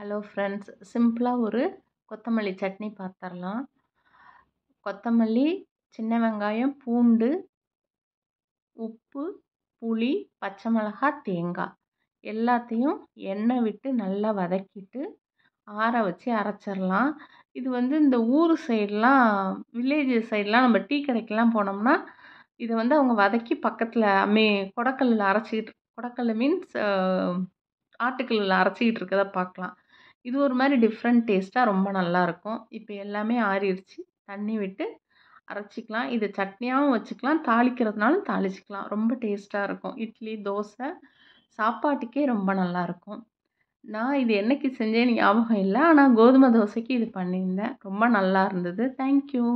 hello friends சிம்பிளாக ஒரு கொத்தமல்லி சட்னி பார்த்துடலாம் கொத்தமல்லி சின்ன வெங்காயம் பூண்டு உப்பு புளி பச்சை மிளகா தேங்காய் எல்லாத்தையும் எண்ணெய் விட்டு நல்லா வதக்கிட்டு ஆற வச்சு அரைச்சிடலாம் இது வந்து இந்த ஊர் சைடெலாம் வில்லேஜ் சைடெலாம் நம்ம டீ கடைக்கெலாம் போனோம்னா இதை வந்து அவங்க வதக்கி பக்கத்தில் அம்மே கொடக்கல்லில் அரைச்சிக்கிட்டு கொடக்கல் மீன்ஸ் ஆட்டுக்கல்லில் அரைச்சிக்கிட்டு இருக்கதை பார்க்கலாம் இது ஒரு மாதிரி டிஃப்ரெண்ட் டேஸ்ட்டாக ரொம்ப நல்லாயிருக்கும் இப்போ எல்லாமே ஆறிடுச்சு தண்ணி விட்டு அரைச்சிக்கலாம் இதை சட்னியாகவும் வச்சுக்கலாம் தாளிக்கிறதுனாலும் தாளிச்சிக்கலாம் ரொம்ப டேஸ்ட்டாக இருக்கும் இட்லி தோசை சாப்பாட்டுக்கே ரொம்ப நல்லாயிருக்கும் நான் இது என்னைக்கு செஞ்சேன்னு ஞாபகம் இல்லை ஆனால் கோதுமை தோசைக்கு இது பண்ணியிருந்தேன் ரொம்ப நல்லா இருந்தது தேங்க்யூ